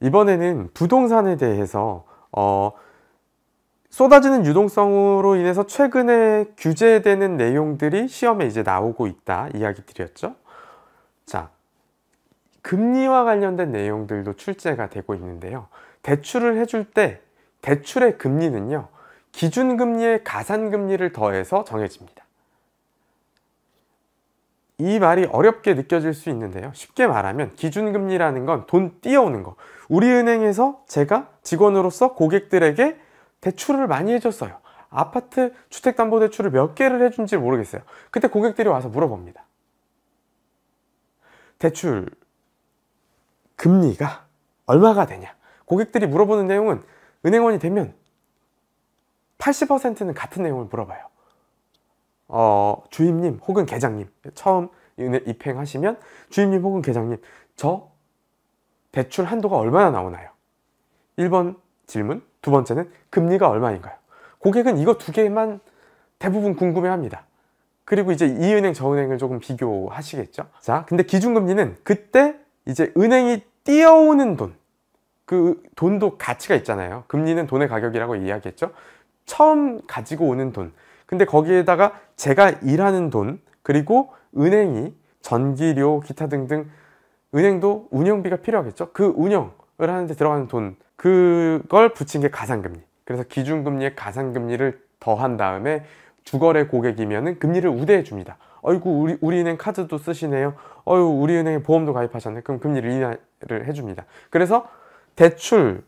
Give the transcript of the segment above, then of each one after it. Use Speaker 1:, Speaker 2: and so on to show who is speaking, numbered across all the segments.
Speaker 1: 이번에는 부동산에 대해서 어, 쏟아지는 유동성으로 인해서 최근에 규제되는 내용들이 시험에 이제 나오고 있다 이야기 드렸죠. 자, 금리와 관련된 내용들도 출제가 되고 있는데요. 대출을 해줄 때 대출의 금리는요. 기준금리에 가산금리를 더해서 정해집니다. 이 말이 어렵게 느껴질 수 있는데요. 쉽게 말하면 기준금리라는 건 돈 띄어오는 거. 우리은행에서 제가 직원으로서 고객들에게 대출을 많이 해줬어요. 아파트 주택담보대출을 몇 개를 해준지 모르겠어요. 그때 고객들이 와서 물어봅니다. 대출 금리가 얼마가 되냐? 고객들이 물어보는 내용은 은행원이 되면 80%는 같은 내용을 물어봐요. 어, 주임님 혹은 계장님 처음 입행하시면 주임님 혹은 계장님 저 대출 한도가 얼마나 나오나요? 1번 질문, 두 번째는 금리가 얼마인가요? 고객은 이거 두 개만 대부분 궁금해합니다. 그리고 이제 이 은행 저 은행을 조금 비교하시겠죠. 자, 근데 기준금리는 그때 이제 은행이 뛰어오는 돈, 그 돈도 가치가 있잖아요. 금리는 돈의 가격이라고 이야기했죠. 처음 가지고 오는 돈, 근데 거기에다가 제가 일하는 돈 그리고 은행이 전기료 기타 등등 은행도 운영비가 필요하겠죠 그 운영을 하는데 들어가는 돈 그걸 붙인 게가상금리 그래서 기준금리에 가상금리를 더한 다음에 주거래 고객이면 금리를 우대해 줍니다 어이구 우리, 우리 은행 카드도 쓰시네요 어유 우리 은행에 보험도 가입하셨네 그럼 금리를 인하를 해줍니다 그래서 대출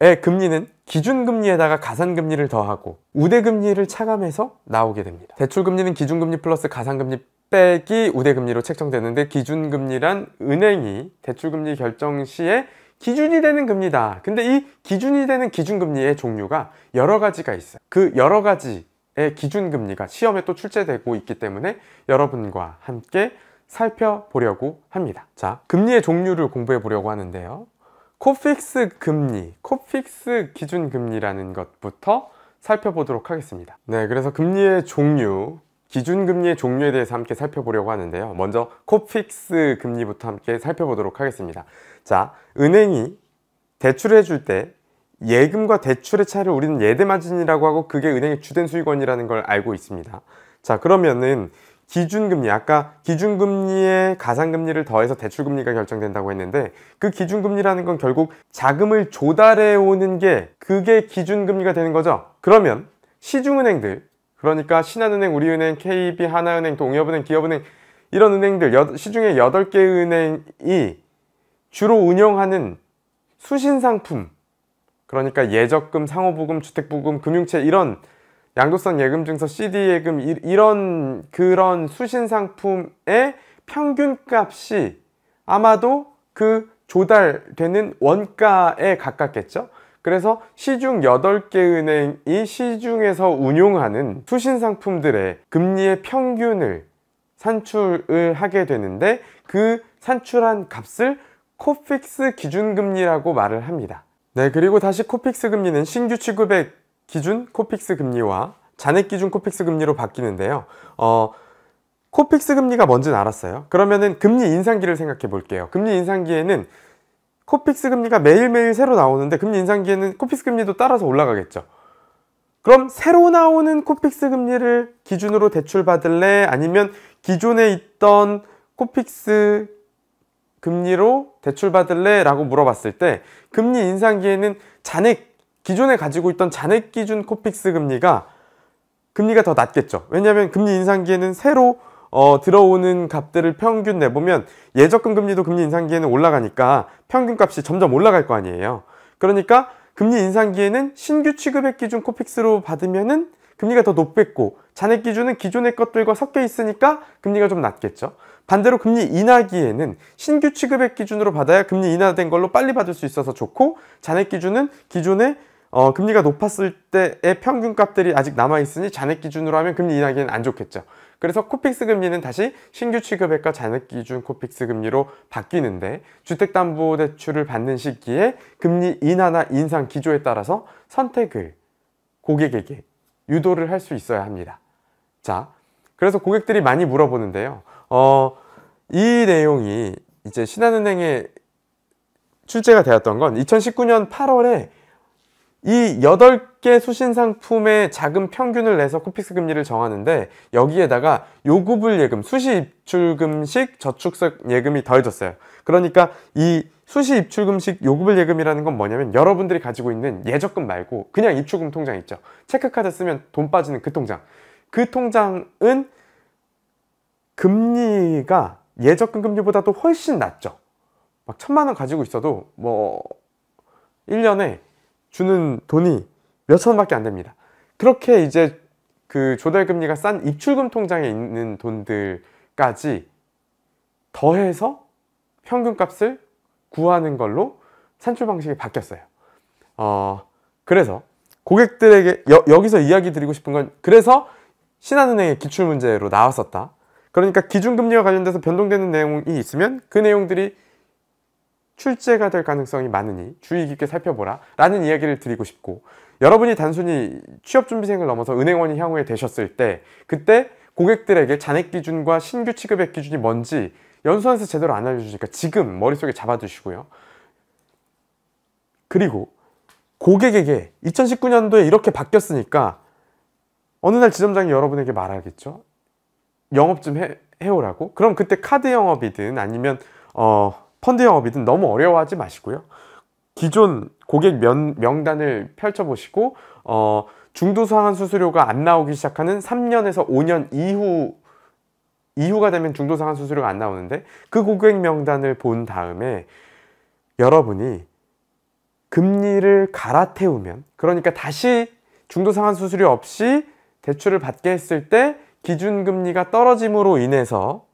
Speaker 1: 의 금리는 기준금리에다가 가산금리를 더하고 우대금리를 차감해서 나오게 됩니다. 대출금리는 기준금리 플러스 가산금리 빼기 우대금리로 책정되는데 기준금리란 은행이 대출금리 결정 시에 기준이 되는 금리다. 근데 이 기준이 되는 기준금리의 종류가 여러 가지가 있어요. 그 여러 가지의 기준금리가 시험에 또 출제되고 있기 때문에 여러분과 함께 살펴보려고 합니다. 자, 금리의 종류를 공부해 보려고 하는데요. 코픽스 금리, 코픽스 기준 금리라는 것부터 살펴보도록 하겠습니다. 네, 그래서 금리의 종류, 기준 금리의 종류에 대해서 함께 살펴보려고 하는데요. 먼저 코픽스 금리부터 함께 살펴보도록 하겠습니다. 자, 은행이 대출해 을줄때 예금과 대출의 차이를 우리는 예대마진이라고 하고 그게 은행의 주된 수익원이라는 걸 알고 있습니다. 자, 그러면은 기준금리 아까 기준금리에 가상금리를 더해서 대출금리가 결정된다고 했는데 그 기준금리라는 건 결국 자금을 조달해 오는 게 그게 기준금리가 되는 거죠 그러면 시중은행들 그러니까 신한은행, 우리은행, KB, 하나은행, 동엽은행, 기업은행 이런 은행들 시중에 8개 은행이 주로 운영하는 수신상품 그러니까 예적금, 상호부금주택부금 금융채 이런 양도성 예금증서, CD 예금 이런 그런 수신 상품의 평균값이 아마도 그 조달되는 원가에 가깝겠죠. 그래서 시중 8개 은행이 시중에서 운용하는 수신 상품들의 금리의 평균을 산출을 하게 되는데 그 산출한 값을 코픽스 기준금리라고 말을 합니다. 네, 그리고 다시 코픽스 금리는 신규 취급액 기준 코픽스 금리와 잔액 기준 코픽스 금리로 바뀌는데요. 어, 코픽스 금리가 뭔지는 알았어요. 그러면은 금리 인상기를 생각해 볼게요. 금리 인상기에는 코픽스 금리가 매일매일 새로 나오는데 금리 인상기에는 코픽스 금리도 따라서 올라가겠죠. 그럼 새로 나오는 코픽스 금리를 기준으로 대출 받을래? 아니면 기존에 있던 코픽스 금리로 대출 받을래? 라고 물어봤을 때 금리 인상기에는 잔액 기존에 가지고 있던 잔액 기준 코픽스 금리가 금리가 더 낮겠죠. 왜냐하면 금리 인상기에는 새로 어, 들어오는 값들을 평균 내보면 예적금 금리도 금리 인상기에는 올라가니까 평균값이 점점 올라갈 거 아니에요. 그러니까 금리 인상기에는 신규 취급액 기준 코픽스로 받으면은 금리가 더 높겠고 잔액 기준은 기존의 것들과 섞여 있으니까 금리가 좀 낮겠죠. 반대로 금리 인하기에는 신규 취급액 기준으로 받아야 금리 인하된 걸로 빨리 받을 수 있어서 좋고 잔액 기준은 기존의 어, 금리가 높았을 때의 평균 값들이 아직 남아있으니 잔액 기준으로 하면 금리 인하기는 안 좋겠죠. 그래서 코픽스 금리는 다시 신규 취급액과 잔액 기준 코픽스 금리로 바뀌는데 주택담보대출을 받는 시기에 금리 인하나 인상 기조에 따라서 선택을 고객에게 유도를 할 수 있어야 합니다. 자, 그래서 고객들이 많이 물어보는데요. 어, 이 내용이 이제 신한은행에 출제가 되었던 건 2019년 8월에 이 8개 수신 상품의 자금 평균을 내서 코픽스 금리를 정하는데 여기에다가 요구불 예금, 수시 입출금식 저축세 예금이 더해졌어요. 그러니까 이 수시 입출금식 요구불 예금이라는 건 뭐냐면 여러분들이 가지고 있는 예적금 말고 그냥 입출금 통장 있죠. 체크카드 쓰면 돈 빠지는 그 통장. 그 통장은 금리가 예적금 금리보다도 훨씬 낮죠. 막 천만 원 가지고 있어도 뭐 1년에 주는 돈이 몇천 원밖에 안 됩니다. 그렇게 이제 그 조달금리가 싼 입출금 통장에 있는 돈들까지 더해서 현금값을 구하는 걸로 산출 방식이 바뀌었어요. 어, 그래서 고객들에게 여, 기서 이야기 드리고 싶은 건 그래서 신한은행의 기출 문제로 나왔었다. 그러니까 기준금리와 관련돼서 변동되는 내용이 있으면 그 내용들이 출제가 될 가능성이 많으니 주의 깊게 살펴보라 라는 이야기를 드리고 싶고 여러분이 단순히 취업준비생을 넘어서 은행원이 향후에 되셨을 때 그때 고객들에게 잔액 기준과 신규 취급액 기준이 뭔지 연수원에서 제대로 안 알려주니까 지금 머릿속에 잡아두시고요 그리고 고객에게 2019년도에 이렇게 바뀌었으니까 어느 날 지점장이 여러분에게 말하겠죠 영업 좀 해, 해오라고 그럼 그때 카드 영업이든 아니면 어 펀드 영업이든 너무 어려워하지 마시고요. 기존 고객 명, 명단을 펼쳐보시고 어, 중도 상환 수수료가 안 나오기 시작하는 3년에서 5년 이후 이후가 되면 중도 상환 수수료가 안 나오는데 그 고객 명단을 본 다음에 여러분이 금리를 갈아태우면 그러니까 다시 중도 상환 수수료 없이 대출을 받게 했을 때 기준금리가 떨어짐으로 인해서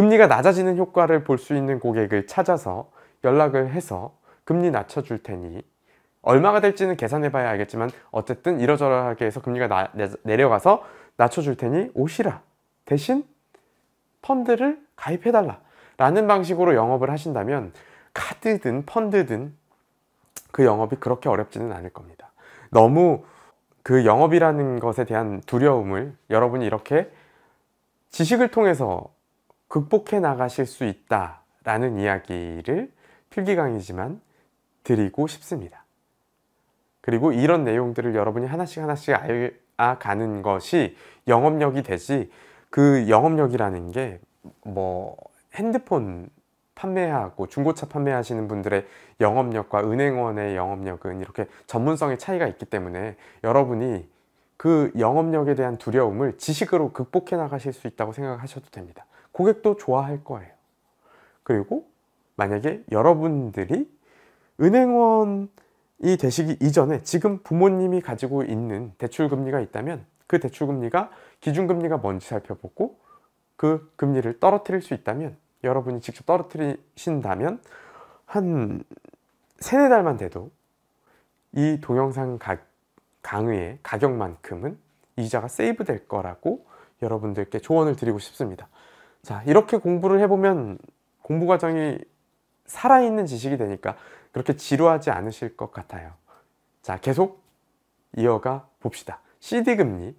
Speaker 1: 금리가 낮아지는 효과를 볼 수 있는 고객을 찾아서 연락을 해서 금리 낮춰줄 테니 얼마가 될지는 계산해 봐야 알겠지만 어쨌든 이러저러하게 해서 금리가 나, 내려가서 낮춰줄 테니 오시라 대신 펀드를 가입해 달라 라는 방식으로 영업을 하신다면 카드든 펀드든 그 영업이 그렇게 어렵지는 않을 겁니다 너무 그 영업이라는 것에 대한 두려움을 여러분이 이렇게 지식을 통해서 극복해 나가실 수 있다라는 이야기를 필기 강의지만 드리고 싶습니다. 그리고 이런 내용들을 여러분이 하나씩 하나씩 알아가는 것이 영업력이 되지 그 영업력이라는 게 뭐 핸드폰 판매하고 중고차 판매하시는 분들의 영업력과 은행원의 영업력은 이렇게 전문성의 차이가 있기 때문에 여러분이 그 영업력에 대한 두려움을 지식으로 극복해 나가실 수 있다고 생각하셔도 됩니다. 고객도 좋아할 거예요. 그리고 만약에 여러분들이 은행원이 되시기 이전에 지금 부모님이 가지고 있는 대출금리가 있다면 그 대출금리가 기준금리가 뭔지 살펴보고 그 금리를 떨어뜨릴 수 있다면 여러분이 직접 떨어뜨리신다면 한 세네 달만 돼도 이 동영상 가, 강의의 가격만큼은 이자가 세이브 될 거라고 여러분들께 조언을 드리고 싶습니다. 자, 이렇게 공부를 해보면 공부 과정이 살아있는 지식이 되니까 그렇게 지루하지 않으실 것 같아요. 자, 계속 이어가 봅시다. CD 금리.